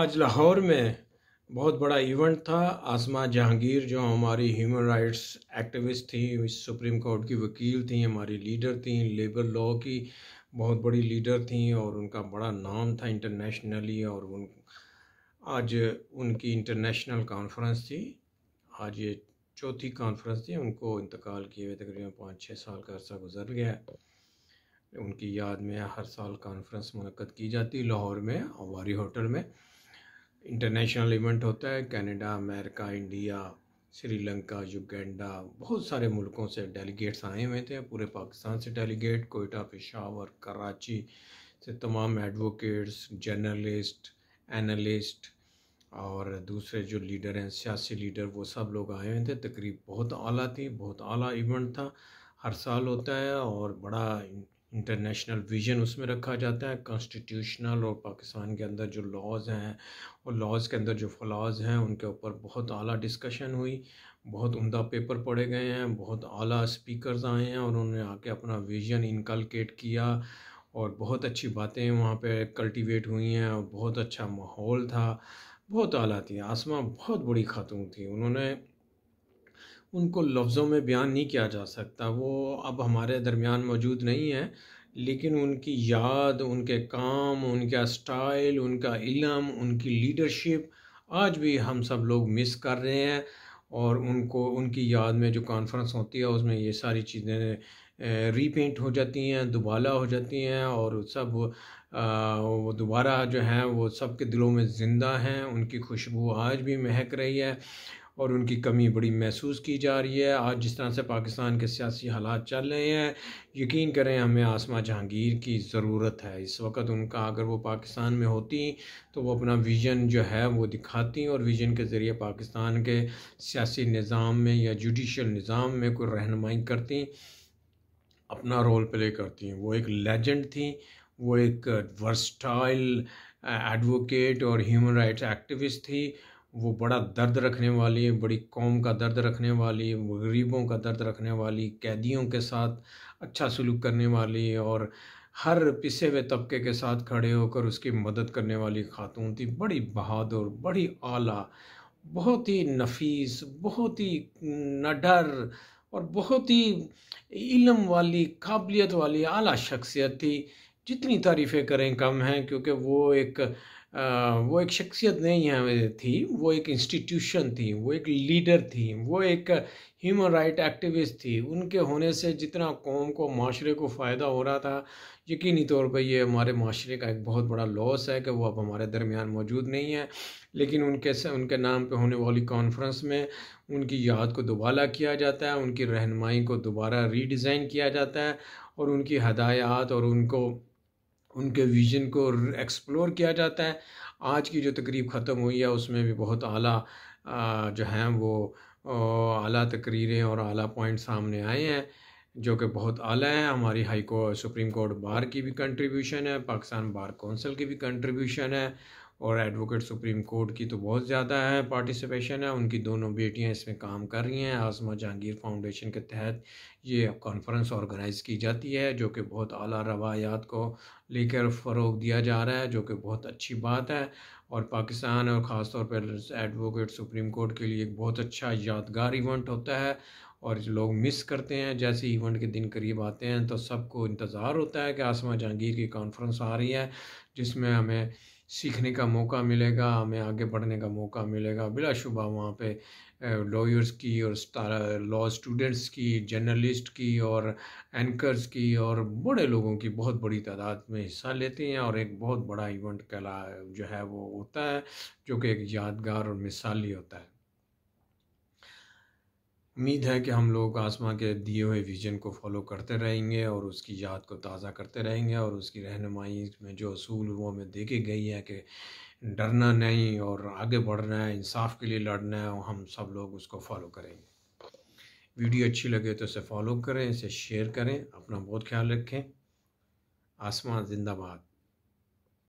आज लाहौर में बहुत बड़ा इवेंट था आसमा जहांगीर जो हमारी ह्यूमन राइट्स एक्टिविस्ट थी सुप्रीम कोर्ट की वकील थी हमारी लीडर थी लेबर लॉ की बहुत बड़ी लीडर थी और उनका बड़ा नाम था इंटरनेशनली और उन आज उनकी इंटरनेशनल कॉन्फ्रेंस थी आज ये चौथी कॉन्फ्रेंस थी उनको इंतकाल किए हुए तकरीबन पाँच छः साल का अरसा गुजर गया उनकी याद में हर साल कॉन्फ्रेंस मनक़द की जाती लाहौर में और होटल में इंटरनेशनल इवेंट होता है Canada America India Sri Lanka Uganda बहुत सारे मुल्कों से डेलीगेट्स आए हुए थे पूरे पाकिस्तान से डेलीगेट कोयटा पेशावर कराची से तमाम एडवोकेट्स जर्नलिस्ट एनालिस्ट और दूसरे जो लीडर हैं सियासी लीडर वो सब लोग आए हुए थे तकरीब बहुत आला थी बहुत आला इवेंट था हर साल होता है और बड़ा इंटरनेशनल विजन उसमें रखा जाता है कॉन्स्टिट्यूशनल और पाकिस्तान के अंदर जो लॉज हैं और लॉज के अंदर जो फलाज हैं उनके ऊपर बहुत आला डिस्कशन हुई बहुत उमदा पेपर पढ़े गए हैं बहुत आला स्पीकर्स आए हैं और उन्होंने आके अपना विजन इनकलकेट किया और बहुत अच्छी बातें वहाँ पे कल्टीवेट हुई हैं और बहुत अच्छा माहौल था बहुत आला थी आसमां बहुत बड़ी खातून थी उन्होंने उनको लफ्ज़ों में बयान नहीं किया जा सकता वो अब हमारे दरमियान मौजूद नहीं है लेकिन उनकी याद उनके काम उनका स्टाइल उनका इलम उनकी लीडरशिप आज भी हम सब लोग मिस कर रहे हैं और उनको उनकी याद में जो कॉन्फ्रेंस होती है उसमें ये सारी चीज़ें रीपेंट हो जाती हैं दोबाला हो जाती हैं और सब वो दोबारा जो हैं वो सब के दिलों में ज़िंदा हैं उनकी खुशबू आज भी महक रही है और उनकी कमी बड़ी महसूस की जा रही है आज जिस तरह से पाकिस्तान के सियासी हालात चल रहे हैं यकीन करें हमें आसमा जहांगीर की ज़रूरत है इस वक्त उनका अगर वो पाकिस्तान में होती तो वो अपना विजन जो है वो दिखाती और विजन के ज़रिए पाकिस्तान के सियासी निज़ाम में या जुडिशल निज़ाम में कोई रहनमाई करती अपना रोल प्ले करती हैं वो एक लेजेंड थी वो एक वर्सटाइल एडवोकेट और ह्यूमन राइट्स एक्टिविस्ट थी वो बड़ा दर्द रखने वाली बड़ी कौम का दर्द रखने वाली गरीबों का दर्द रखने वाली कैदियों के साथ अच्छा सलूक करने वाली और हर पिसे हुए तबके के साथ खड़े होकर उसकी मदद करने वाली खातून थी बड़ी बहादुर बड़ी आला बहुत ही नफीस बहुत ही नडर और बहुत ही इलम वाली काबिलियत वाली आला शख्सियत थी जितनी तारीफ़ें करें कम हैं क्योंकि वो एक वो एक शख्सियत नहीं है थी वो एक इंस्टीट्यूशन थी वो एक लीडर थी वो एक ह्यूमन राइट एक्टिविस्ट थी उनके होने से जितना कौम को माशरे को फ़ायदा हो रहा था यकीनी तौर पर ये हमारे माशरे का एक बहुत बड़ा लॉस है कि वो अब हमारे दरमियान मौजूद नहीं है लेकिन उनके से उनके नाम पे होने वाली कॉन्फ्रेंस में उनकी याद को दोबारा किया जाता है उनकी रहनमाई को दोबारा रीडिज़ाइन किया जाता है और उनकी हदायत और उनको उनके विजन को एक्सप्लोर किया जाता है आज की जो तकरीब ख़त्म हुई है उसमें भी बहुत आला जो हैं वो आला तकरीरें और आला पॉइंट सामने आए हैं जो कि बहुत आला है हमारी high court supreme court bar की भी कंट्रीब्यूशन है पाकिस्तान बार कौंसिल की भी कंट्रीब्यूशन है और एडवोकेट सुप्रीम कोर्ट की तो बहुत ज़्यादा है पार्टिसिपेशन है उनकी दोनों बेटियां इसमें काम कर रही हैं आसमा जहांगीर फाउंडेशन के तहत ये कॉन्फ्रेंस ऑर्गेनाइज की जाती है जो कि बहुत अली रवायात को लेकर फ़रोग दिया जा रहा है जो कि बहुत अच्छी बात है और पाकिस्तान और ख़ास तौर पर एडवोकेट सुप्रीम कोर्ट के लिए एक बहुत अच्छा यादगार इवेंट होता है और लोग मिस करते हैं जैसे इवेंट के दिन करीब आते हैं तो सबको इंतज़ार होता है कि आसमा जहांगीर की कॉन्फ्रेंस आ रही है जिसमें हमें सीखने का मौका मिलेगा हमें आगे बढ़ने का मौका मिलेगा बिलाशुबा वहाँ पे लॉयर्स की और लॉ स्टूडेंट्स की जर्नलिस्ट की और एंकर्स की और बड़े लोगों की बहुत बड़ी तादाद में हिस्सा लेते हैं और एक बहुत बड़ा इवेंट कहला जो है वो होता है जो कि एक यादगार और मिसाली होता है उम्मीद है कि हम लोग आसमां के दिए हुए विज़न को फॉलो करते रहेंगे और उसकी याद को ताज़ा करते रहेंगे और उसकी रहनुमाई में जो असूल वो हमें देखी गई है कि डरना नहीं और आगे बढ़ना है इंसाफ के लिए लड़ना है और हम सब लोग उसको फॉलो करेंगे वीडियो अच्छी लगे तो इसे फॉलो करें इसे शेयर करें अपना बहुत ख्याल रखें आसमां जिंदाबाद